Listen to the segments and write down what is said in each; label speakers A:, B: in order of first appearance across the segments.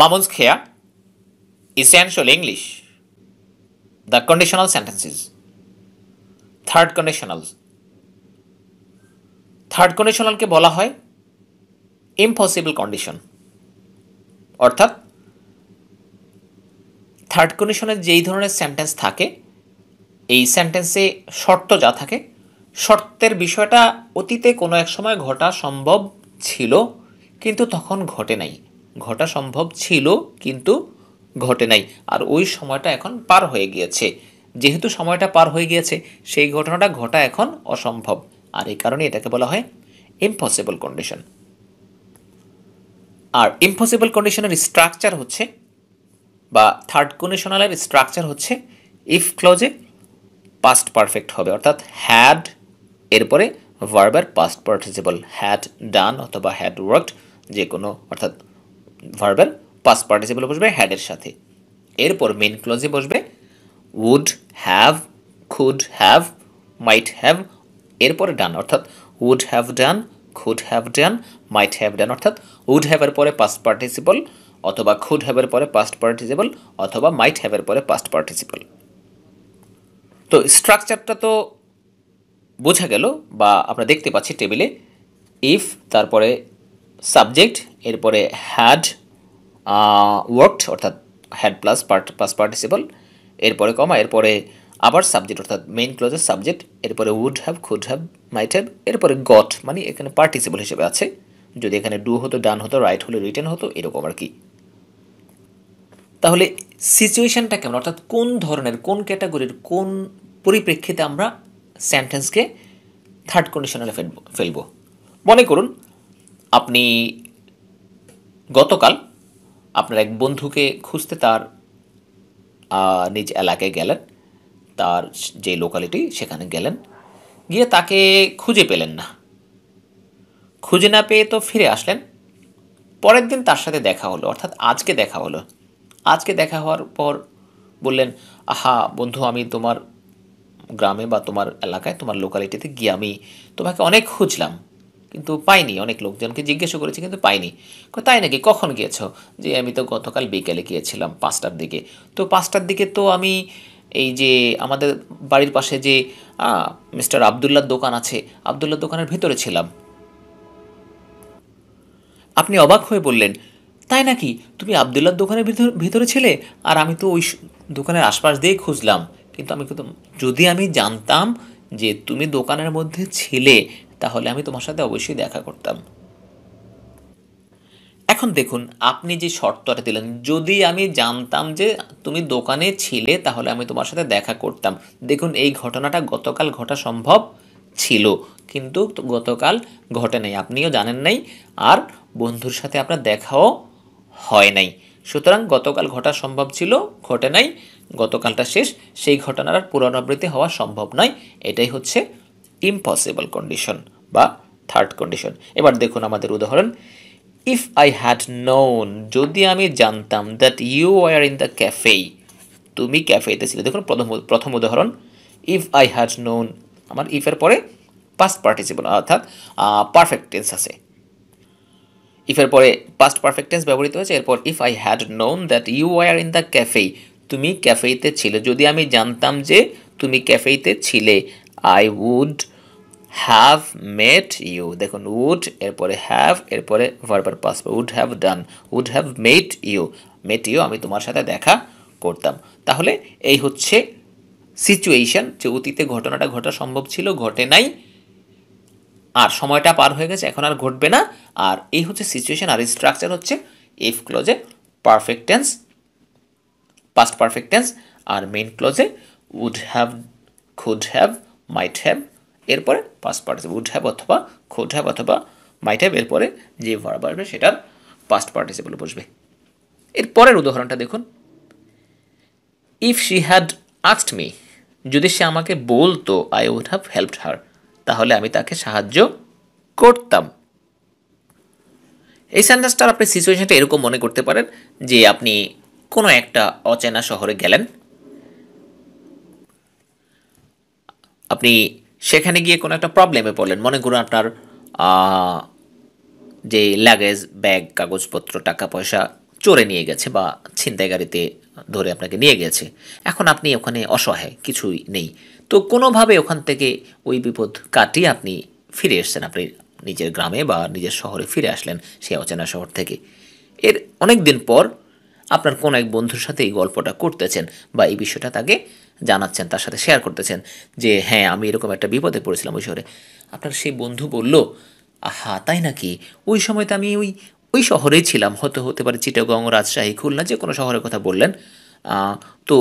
A: Mamun's Khea, Essential English the conditional Sentences, third conditional third কন্ডিশনালকে বলা হয় impossible condition অর্থাৎ থার্ড কন্ডিশনের যেই ধরনের সেন্টেন্স থাকে এই সেন্টেন্সে শর্ত যা থাকে শর্তের বিষয়টা অতীতে কোনো এক সময় ঘটা সম্ভব ছিল কিন্তু তখন ঘটে নাই ঘটা সম্ভব ছিল কিন্তু ঘটে নাই আর ওই সময়টা এখন পার হয়ে গিয়েছে যেহেতু সময়টা পার হয়ে গিয়েছে সেই ঘটনাটা ঘটা এখন অসম্ভব আর এই কারণে এটাকে বলা হয় ইম্পসিবল কন্ডিশন আর ইম্পসিবল কন্ডিশনের স্ট্রাকচার হচ্ছে বা থার্ড কন্ডিশনালের স্ট্রাকচার হচ্ছে ইফ ক্লজে পাস্ট পারফেক্ট হবে অর্থাৎ হ্যাড এরপরে ভার্বের পাস্ট পার্টিসিপল হ্যাড ডান অথবা হ্যাড ওয়ার্কড যে কোনো অর্থাৎ ভার্বাল পাস পার্টিসিপল বসবে হ্যাডের সাথে এরপর মেন ক্লোজে বসবে would have could have might have এরপরে ডান অর্থাৎ would have done could have done might have done অর্থাৎ উড হ্যাভের পরে পাস্ট পার্টিসিপল অথবা খুড হ্যাভের পরে পাস্ট পার্টিসিপল অথবা মাইট হ্যাভের পরে পাস্ট পার্টিসিপল তো স্ট্রাকচারটা তো বোঝা গেল বা আমরা দেখতে পাচ্ছি টেবিলে ইফ তারপরে সাবজেক্ট এরপরে হ্যাড ওয়ার্কড uh, অর্থাৎ had plus part plus participle এরপরে কমা এরপরে আবার সাবজেক্ট অর্থাৎ মেইন ক্লোজের সাবজেক্ট এরপরে would have could have might have এরপরে গট মানে এখানে পার্টিসিপল হিসেবে আছে যদি এখানে ডু হতো ডান হতো রাইট হলে রিটার্ন হতো এরকম আর কি তাহলে সিচুয়েশানটা কেমন অর্থাৎ কোন ধরনের কোন ক্যাটাগরির কোন পরিপ্রেক্ষিতে আমরা সেন্টেন্সকে থার্ড কন্ডিশনালে ফেলবো ফেলবো মনে করুন আপনি গতকাল আপনার এক বন্ধুকে খুঁজতে তার নিজ এলাকায় গেলেন তার যে লোকালিটি সেখানে গেলেন গিয়ে তাকে খুঁজে পেলেন না খুঁজে না পেয়ে তো ফিরে আসলেন পরের দিন তার সাথে দেখা হলো অর্থাৎ আজকে দেখা হলো আজকে দেখা হওয়ার পর বললেন আহা বন্ধু আমি তোমার গ্রামে বা তোমার এলাকায় তোমার লোকালিটিতে গিয়ে আমি তোমাকে অনেক খুঁজলাম কিন্তু পাইনি অনেক লোকজনকে জিজ্ঞাসা করেছে কিন্তু পাইনি তাই নাকি কখন গিয়েছো যে আমি তো গতকাল বিকেলে গিয়েছিলাম পাঁচটার দিকে তো পাঁচটার দিকে তো আমি এই যে আমাদের বাড়ির পাশে যে মিস্টার আবদুল্লার দোকান আছে আবদুল্লার দোকানের ভেতরে ছিলাম আপনি অবাক হয়ে বললেন তাই নাকি তুমি আবদুল্লার দোকানের ভিতরে ছিলে আর আমি তো ওই দোকানের আশপাশ দিয়ে খুঁজলাম কিন্তু আমি কিন্তু যদি আমি জানতাম যে তুমি দোকানের মধ্যে ছিলে তাহলে আমি তোমার সাথে অবশ্যই দেখা করতাম এখন দেখুন আপনি যে শর্তটা দিলেন যদি আমি জানতাম যে তুমি দোকানে ছিলে তাহলে আমি তোমার সাথে দেখা করতাম দেখুন এই ঘটনাটা গতকাল ঘটা সম্ভব ছিল কিন্তু গতকাল ঘটে নাই আপনিও জানেন নাই আর বন্ধুর সাথে আপনার দেখাও হয় নাই সুতরাং গতকাল ঘটা সম্ভব ছিল ঘটে নাই গতকালটা শেষ সেই ঘটনার পুনরাবৃত্তি হওয়া সম্ভব নয় এটাই হচ্ছে ইম্পসিবল কন্ডিশন বা থার্ড কন্ডিশন এবার দেখুন আমাদের উদাহরণ ইফ আই হ্যাড নোন যদি আমি জানতাম that you are in the cafe তুমি ক্যাফেতে ছিলে দেখুন প্রথম প্রথম উদাহরণ ইফ আই হ্যাড নোন আমার ইফের পরে পাস্ট পার্টিসিপল অর্থাৎ পারফেক্ট টেন্স আছে ইফের পরে পাস্ট পারফেক্ট টেন্স ব্যবহৃত হয়েছে এরপর if I had known that you are in the cafe তুমি ক্যাফেতে ছিলে যদি আমি জানতাম যে তুমি ক্যাফেতে ছিলে I would have met you দেখুন উড এরপরে হ্যাভ এরপরে ভার্বার past would have done would have met you met you আমি তোমার সাথে দেখা করতাম তাহলে এই হচ্ছে সিচুয়েশন যে অতীতে ঘটনাটা ঘটা সম্ভব ছিল ঘটে নাই আর সময়টা পার হয়ে গেছে এখন আর ঘটবে না আর এই হচ্ছে সিচুয়েশন আর স্ট্রাকচার হচ্ছে এফ ক্লোজে perfect tense past perfect tense আর মেইন ক্লোজে would have could have might have এরপরে পাস পার্টিসিপল উড হ্যাভ অথবা খুড হ্যাভ অথবা মাইট হ্যাভ এরপরে যে ভার্ব আসবে সেটার পাস্ট পার্টিসিপল বসবে এরপরের উদাহরণটা দেখুন if she had asked me যদি সে আমাকে বলতো I would have helped her তাহলে আমি তাকে সাহায্য করতাম এই সেন্টেন্সটার আপনি সিচুয়েশনটা এরকম মনে করতে পারেন যে আপনি কোনো একটা অচেনা শহরে গেলেন আপনি সেখানে গিয়ে কোনো একটা প্রবলেমে পড়লেন মনে করুন আপনার যে লাগেজ ব্যাগ কাগজপত্র টাকা পয়সা চোরে নিয়ে গেছে বা ছিনতাই গাড়িতে ধরে আপনাকে নিয়ে গেছে এখন আপনি ওখানে অসহায় কিছুই নেই তো কোনোভাবে ওখান থেকে ওই বিপদ কাটিয়ে আপনি ফিরে এসছেন আপনি নিজের গ্রামে বা নিজের শহরে ফিরে আসলেন সেই অচেনা শহর থেকে এর অনেক দিন পর আপনার কোন এক বন্ধুর সাথে এই গল্পটা করতেছেন বা এই বিষয়টা তাকে জানাচ্ছেন তার সাথে শেয়ার করতেছেন যে হ্যাঁ আমি এরকম একটা বিপদে পড়েছিলাম ওই শহরে আপনার সেই বন্ধু বলল আহা তাই নাকি ওই সময় তো আমি ওই ওই শহরেই ছিলাম হতে হতে পারে চিটাগং রাজশাহী খুলনা যে কোনো শহরের কথা বললেন তো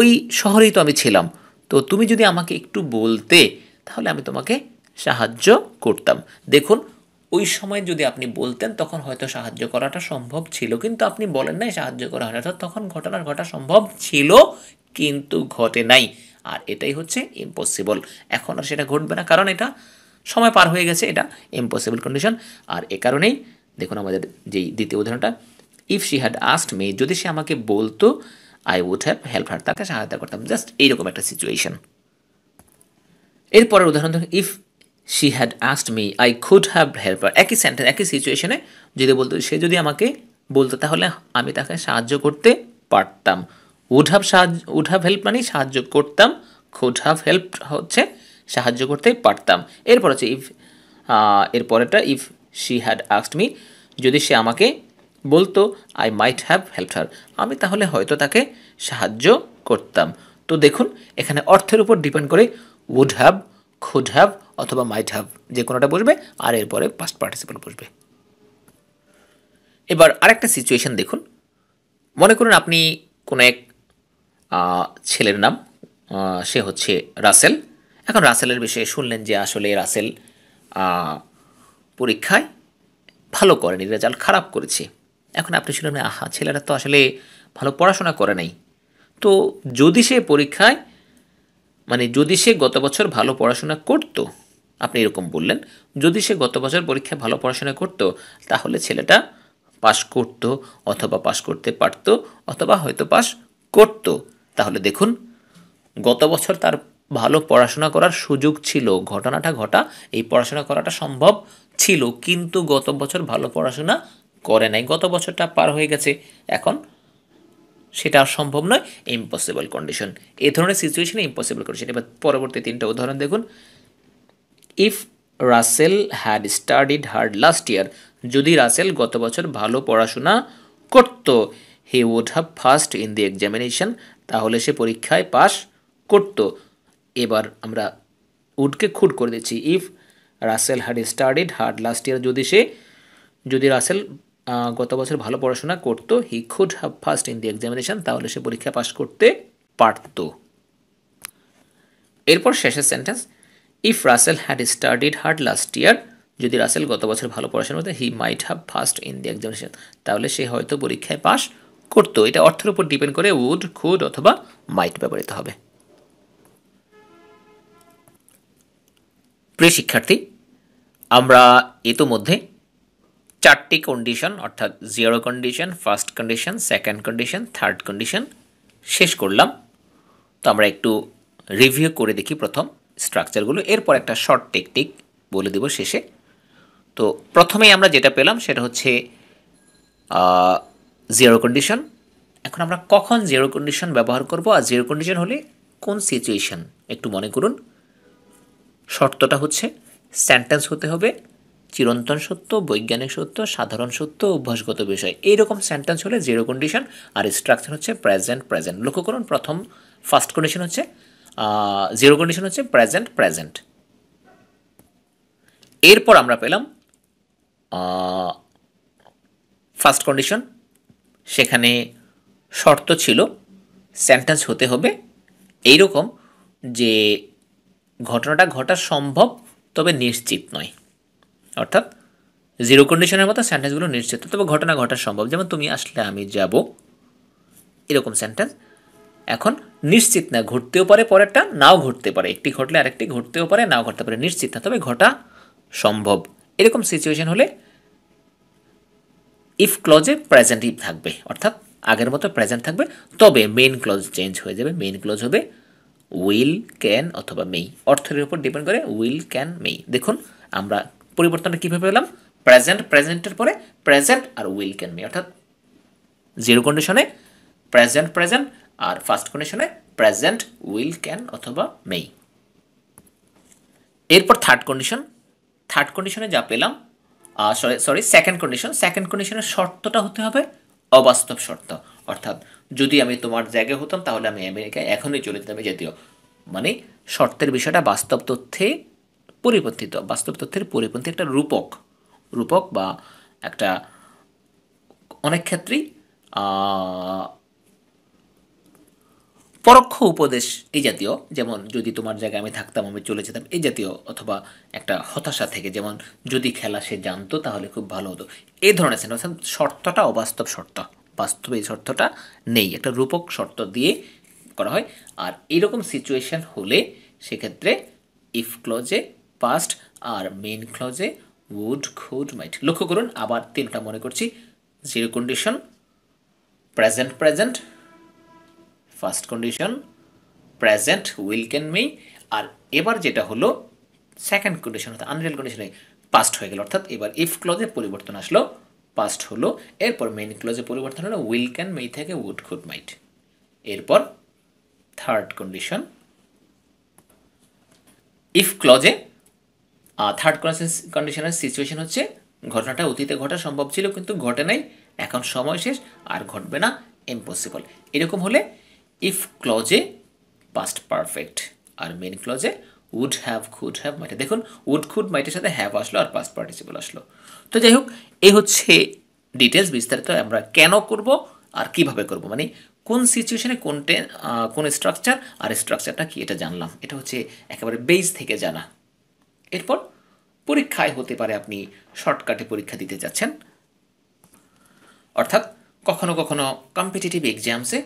A: ওই শহরেই তো আমি ছিলাম তো তুমি যদি আমাকে একটু বলতে তাহলে আমি তোমাকে সাহায্য করতাম দেখুন ওই সময় যদি আপনি বলতেন তখন হয়তো সাহায্য করাটা সম্ভব ছিল কিন্তু আপনি বলেন নাই সাহায্য করা হয় অর্থাৎ তখন ঘটনার ঘটা সম্ভব ছিল কিন্তু ঘটে নাই আর এটাই হচ্ছে ইম্পসিবল এখন আর সেটা ঘটবে না কারণ এটা সময় পার হয়ে গেছে এটা ইম্পসিবল কন্ডিশন আর এ কারণেই দেখুন আমাদের যেই দ্বিতীয় উদাহরণটা if she had asked me যদি সে আমাকে বলতো I would have help her তাকে সহায়তা করতাম জাস্ট এইরকম একটা সিচুয়েশন এরপরের উদাহরণ দেখুন if she had asked me I could have help একই সেন্টেন্স একই সিচুয়েশনে যদি বলতো সে যদি আমাকে বলতো তাহলে আমি তাকে সাহায্য করতে পারতাম উড হ্যাভ সাহায্য উড হ্যাভ হেল্প মানে সাহায্য করতাম খুড হ্যাভ হেল্প হচ্ছে সাহায্য করতে পারতাম এরপর হচ্ছে ইফ এরপরেটা if she had asked me যদি সে আমাকে বলতো I might have help her আমি তাহলে হয়তো তাকে সাহায্য করতাম তো দেখুন এখানে অর্থের উপর ডিপেন্ড করে উড হ্যাভ খুড হ্যাভ অথবা মাইট হ্যাভ যে কোনোটা বসবে আর এরপরে পাস্ট পার্টিসিপেন্ট বসবে এবার আরেকটা সিচুয়েশন দেখুন মনে করুন আপনি কোনো এক ছেলের নাম সে হচ্ছে রাসেল এখন রাসেলের বিষয়ে শুনলেন যে আসলে রাসেল পরীক্ষায় ভালো করেনি রেজাল্ট খারাপ করেছে এখন আপনি শুনলেন আহা ছেলেরা তো আসলে ভালো পড়াশোনা করে নাই তো যদি সে পরীক্ষায় মানে যদি সে গত বছর ভালো পড়াশোনা করতো আপনি এরকম বললেন যদি সে গত বছর পরীক্ষায় ভালো পড়াশোনা করত তাহলে ছেলেটা পাশ করত অথবা পাশ করতে পারত অথবা হয়তো পাশ করত তাহলে দেখুন গত বছর তার ভালো পড়াশোনা করার সুযোগ ছিল ঘটনাটা ঘটা এই পড়াশোনা করাটা সম্ভব ছিল কিন্তু গত বছর ভালো পড়াশোনা করে নাই গত বছরটা পার হয়ে গেছে এখন সেটা আর সম্ভব নয় ইম্পসিবল কন্ডিশন এই ধরনের সিচুয়েশনে ইম্পসিবল কন্ডিশন এবার পরবর্তী তিনটা উদাহরণ দেখুন if Russell had studied hard last year যদি রাসেল গত বছর ভালো পড়াশোনা করত he would have first in the examination তাহলে সে পরীক্ষায় পাশ করত এবার আমরা উডকে খুট করে দিচ্ছি if Russell had studied hard last year যদি সে যদি রাসেল গত বছর ভালো পড়াশোনা করত he could have first in the examination তাহলে সে পরীক্ষা পাশ করতে পারত এরপর শেষের sentence if Russell had studied hard last year যদি রাসেল গত বছর ভালো পড়াশোনা করতে he might have first in the examination তাহলে সে হয়তো পরীক্ষায় পাশ করতো এটা অর্থের উপর ডিপেন্ড করে উড খুড অথবা মাইট ব্যবহৃত হবে প্রিয় শিক্ষার্থী আমরা ইতোমধ্যে চারটি কন্ডিশন অর্থাৎ zero condition first condition second condition third condition শেষ করলাম তো আমরা একটু রিভিউ করে দেখি প্রথম স্ট্রাকচারগুলো এরপর একটা শর্ট টেকটিক বলে দেব শেষে তো প্রথমেই আমরা যেটা পেলাম সেটা হচ্ছে জিরো কন্ডিশন এখন আমরা কখন জিরো কন্ডিশন ব্যবহার করব আর জিরো কন্ডিশন হলে কোন সিচুয়েশন একটু মনে করুন শর্তটা হচ্ছে সেন্টেন্স হতে হবে চিরন্তন সত্য বৈজ্ঞানিক সত্য সাধারণ সত্য অভ্যাসগত বিষয় এইরকম সেন্টেন্স হলে জিরো কন্ডিশন আর স্ট্রাকচার হচ্ছে প্রেজেন্ট প্রেজেন্ট লক্ষ্য করুন প্রথম ফার্স্ট কন্ডিশন হচ্ছে জিরো কন্ডিশন হচ্ছে প্রেজেন্ট প্রেজেন্ট এরপর আমরা পেলাম ফার্স্ট কন্ডিশন সেখানে শর্ত ছিল সেন্টেন্স হতে হবে এইরকম যে ঘটনাটা ঘটা সম্ভব তবে নিশ্চিত নয় অর্থাৎ জিরো কন্ডিশনের মতো সেন্টেন্সগুলো নিশ্চিত তবে ঘটনা ঘটা সম্ভব যেমন তুমি আসলে আমি যাব এরকম সেন্টেন্স এখন নিশ্চিত না ঘটতেও পারে পরেরটা নাও ঘটতে পারে একটি ঘটলে আরেকটি ঘটতেও পারে নাও ঘটতে পারে নিশ্চিত না তবে ঘটা সম্ভব এরকম সিচুয়েশন হলে ইফ ক্লজে প্রেজেন্ট ইফ থাকবে অর্থাৎ আগের মতো প্রেজেন্ট থাকবে তবে মেইন ক্লজ চেঞ্জ হয়ে যাবে মেইন ক্লজ হবে উইল ক্যান অথবা মেই অর্থের উপর ডিপেন্ড করে উইল ক্যান মেই দেখুন আমরা পরিবর্তনটা কীভাবে পেলাম প্রেজেন্ট প্রেজেন্টের পরে প্রেজেন্ট আর উইল ক্যান মেই অর্থাৎ জিরো কন্ডিশনে প্রেজেন্ট প্রেজেন্ট আর ফার্স্ট কন্ডিশনে প্রেজেন্ট উইল ক্যান অথবা মেই এরপর থার্ড কন্ডিশন থার্ড কন্ডিশনে যা পেলাম sorry sorry second condition second কন্ডিশনের শর্তটা হতে হবে অবাস্তব শর্ত অর্থাৎ যদি আমি তোমার জায়গায় হতাম তাহলে আমি আমেরিকায় এখনই চলে যেতাম যেতেও মানে শর্তের বিষয়টা বাস্তব তথ্যে পরিবর্তিত বাস্তব তথ্যের পরিপন্থী একটা রূপক রূপক বা একটা অনেক ক্ষেত্রেই পরোক্ষ উপদেশ এই জাতীয় যেমন যদি তোমার জায়গায় আমি থাকতাম আমি চলে যেতাম এই জাতীয় অথবা একটা হতাশা থেকে যেমন যদি খেলা সে জানতো তাহলে খুব ভালো হতো এই ধরনের সেন্টেন্স শর্তটা অবাস্তব শর্ত বাস্তবে এই শর্তটা নেই একটা রূপক শর্ত দিয়ে করা হয় আর এরকম সিচুয়েশান হলে সেক্ষেত্রে ইফ ক্লজে পাস্ট আর মেন ক্লজে উড খুড মাইট লক্ষ্য করুন আবার তিনটা মনে করছি zero condition present present first condition present will can may আর এবার যেটা হলো সেকেন্ড কন্ডিশন অর্থাৎ আনরিয়াল কন্ডিশনে পাস্ট হয়ে গেল অর্থাৎ এবার ইফ ক্লজে পরিবর্তন আসলো পাস্ট হলো এরপর মেন ক্লজে পরিবর্তন হলো উইল ক্যান মেই থেকে উড খুড মাইট এরপর থার্ড কন্ডিশন ইফ ক্লজে থার্ড কন্ডিশনের সিচুয়েশন হচ্ছে ঘটনাটা অতীতে ঘটা সম্ভব ছিল কিন্তু ঘটে নাই এখন সময় শেষ আর ঘটবে না ইম্পসিবল এরকম হলে ইফ ক্লজে পাস্ট পারফেক্ট আর মেন ক্লজে উড হ্যাভ খুড হ্যাভ মাইটে দেখুন উড খুড মাইটের সাথে হ্যাভ আসলো আর পাস্ট পার্টিসিপল আসলো তো যাই হোক এ হচ্ছে ডিটেলস বিস্তারিত আমরা কেন করব আর কিভাবে করব মানে কোন সিচুয়েশনে কোন কোন স্ট্রাকচার আর স্ট্রাকচারটা কি এটা জানলাম এটা হচ্ছে একেবারে বেজ থেকে জানা এরপর পরীক্ষায় হতে পারে আপনি শর্টকাটে পরীক্ষা দিতে যাচ্ছেন অর্থাৎ কখনো কখনো কম্পিটিটিভ এক্সামসে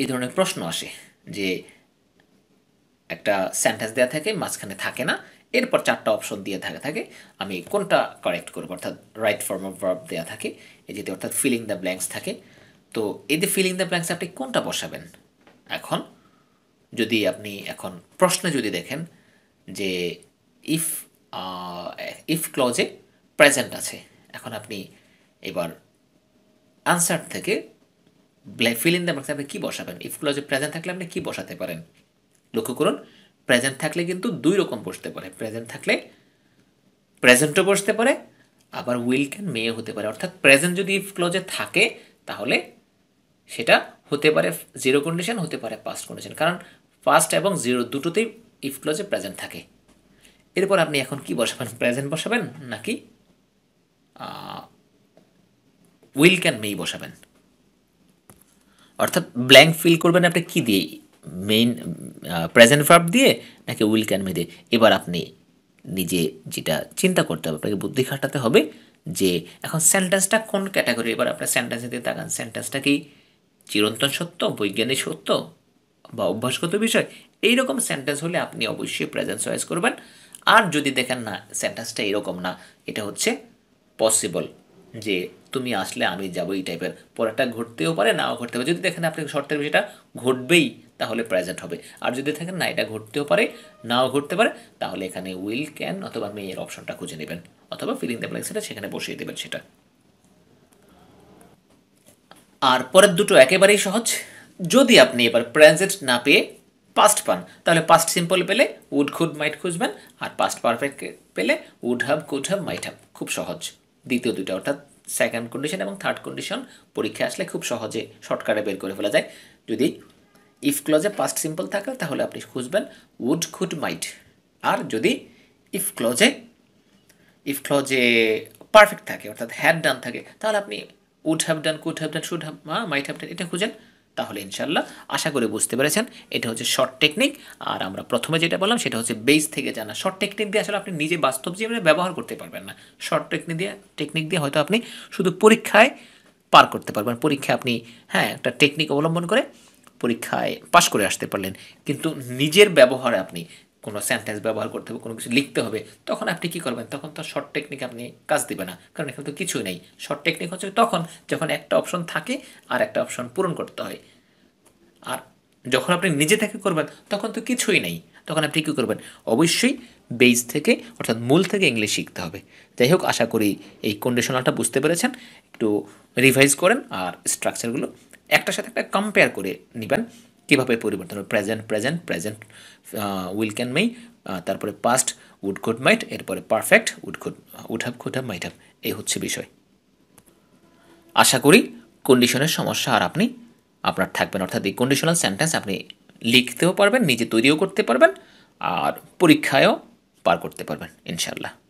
A: এই ধরনের প্রশ্ন আসে যে একটা সেন্টেন্স দেওয়া থাকে মাঝখানে থাকে না এরপর চারটা অপশন দিয়ে থাকে থাকে আমি কোনটা কারেক্ট করব অর্থাৎ রাইট ফর্ম অফ ভার্ব দেওয়া থাকে এই যেতে অর্থাৎ ফিলিং দ্য ব্ল্যাঙ্কস থাকে তো এই যে ফিলিং দ্য ব্ল্যাঙ্কস আপনি কোনটা বসাবেন এখন যদি আপনি এখন প্রশ্নে যদি দেখেন যে ইফ ইফ ক্লজে প্রেজেন্ট আছে এখন আপনি এবার আনসার থেকে ফিল ইন দ্য মার্কস আপনি কী বসাবেন ইফ ক্লজে প্রেজেন্ট থাকলে আপনি কী বসাতে পারেন লক্ষ্য করুন প্রেজেন্ট থাকলে কিন্তু দুই রকম বসতে পারে প্রেজেন্ট থাকলে প্রেজেন্টও বসতে পারে আবার উইল ক্যান মেয়ে হতে পারে অর্থাৎ প্রেজেন্ট যদি ইফ ক্লজে থাকে তাহলে সেটা হতে পারে জিরো কন্ডিশন হতে পারে পাস্ট কন্ডিশন কারণ ফার্স্ট এবং জিরো দুটোতেই ইফ ক্লজে প্রেজেন্ট থাকে এরপর আপনি এখন কি বসাবেন প্রেজেন্ট বসাবেন নাকি উইল ক্যান মেই বসাবেন অর্থাৎ ব্ল্যাঙ্ক ফিল করবেন আপনি কি দিয়ে মেইন প্রেজেন্ট ভার্ব দিয়ে নাকি উইল ক্যান মে দিয়ে এবার আপনি নিজে যেটা চিন্তা করতে হবে আপনাকে বুদ্ধি খাটাতে হবে যে এখন সেন্টেন্সটা কোন ক্যাটাগরি এবার আপনার সেন্টেন্সে দিয়ে তাকান সেন্টেন্সটা কি চিরন্তন সত্য বৈজ্ঞানিক সত্য বা অভ্যাসগত বিষয় এইরকম সেন্টেন্স হলে আপনি অবশ্যই প্রেজেন্স চয়েস করবেন আর যদি দেখেন না সেন্টেন্সটা এরকম না এটা হচ্ছে পসিবল যে তুমি আসলে আমি যাবো এই টাইপের পরেরটা ঘটতেও পারে নাও ঘটতে পারে যদি দেখেন আপনি শর্ট টার্মে সেটা ঘটবেই তাহলে প্রেজেন্ট হবে আর যদি থাকেন না এটা ঘটতেও পারে নাও ঘটতে পারে তাহলে এখানে উইল ক্যান অথবা এর অপশনটা খুঁজে নেবেন অথবা ফিলিং দেবেন সেটা সেখানে বসিয়ে দেবেন সেটা আর পরের দুটো একেবারেই সহজ যদি আপনি এবার প্রেজেন্ট না পেয়ে পাস্ট পান তাহলে পাস্ট সিম্পল পেলে উড খুড মাইট খুঁজবেন আর পাস্ট পারফেক্ট পেলে would have could have might have খুব সহজ দ্বিতীয় দুইটা অর্থাৎ সেকেন্ড কন্ডিশন এবং থার্ড কন্ডিশন পরীক্ষায় আসলে খুব সহজে শর্টকাটে বের করে ফেলা যায় যদি ইফ ক্লজে পাস্ট সিম্পল থাকে তাহলে আপনি খুঁজবেন উড খুড মাইট আর যদি ইফ ক্লজে ইফ ক্লজে পারফেক্ট থাকে অর্থাৎ হ্যাড ডান থাকে তাহলে আপনি would have done could have done should have might have done এটা খুঁজেন তাহলে ইনশাল্লাহ আশা করে বুঝতে পেরেছেন এটা হচ্ছে শর্ট টেকনিক আর আমরা প্রথমে যেটা বললাম সেটা হচ্ছে বেস থেকে জানা শর্ট টেকনিক দিয়ে আসলে আপনি নিজে বাস্তব জীবনে ব্যবহার করতে পারবেন না শর্ট টেকনিক দিয়ে টেকনিক দিয়ে হয়তো আপনি শুধু পরীক্ষায় পার করতে পারবেন পরীক্ষায় আপনি হ্যাঁ একটা টেকনিক অবলম্বন করে পরীক্ষায় পাশ করে আসতে পারলেন কিন্তু নিজের ব্যবহারে আপনি কোনো সেন্টেন্স ব্যবহার করতে হবে কোনো কিছু লিখতে হবে তখন আপনি কি করবেন তখন তো শর্ট টেকনিক আপনি কাজ দেবে না কারণ এখানে তো কিছুই নেই শর্ট টেকনিক হচ্ছে তখন যখন একটা অপশন থাকে আর একটা অপশন পূরণ করতে হয় আর যখন আপনি নিজে থেকে করবেন তখন তো কিছুই নেই তখন আপনি কী করবেন অবশ্যই বেজ থেকে অর্থাৎ মূল থেকে ইংলিশ শিখতে হবে যাই হোক আশা করি এই কন্ডিশনালটা বুঝতে পেরেছেন একটু রিভাইজ করেন আর স্ট্রাকচারগুলো একটার সাথে একটা কম্পেয়ার করে নেবেন কীভাবে পরিবর্তন হবে present present present will can may তারপরে পাস্ট উড কুড মাইট এরপরে perfect would could would have could have might have এই হচ্ছে বিষয় আশা করি কন্ডিশনের সমস্যা আর আপনি আপনার থাকবেন অর্থাৎ এই কন্ডিশনাল সেন্টেন্স আপনি লিখতেও পারবেন নিজে তৈরিও করতে পারবেন আর পরীক্ষায়ও পার করতে পারবেন ইনশাল্লাহ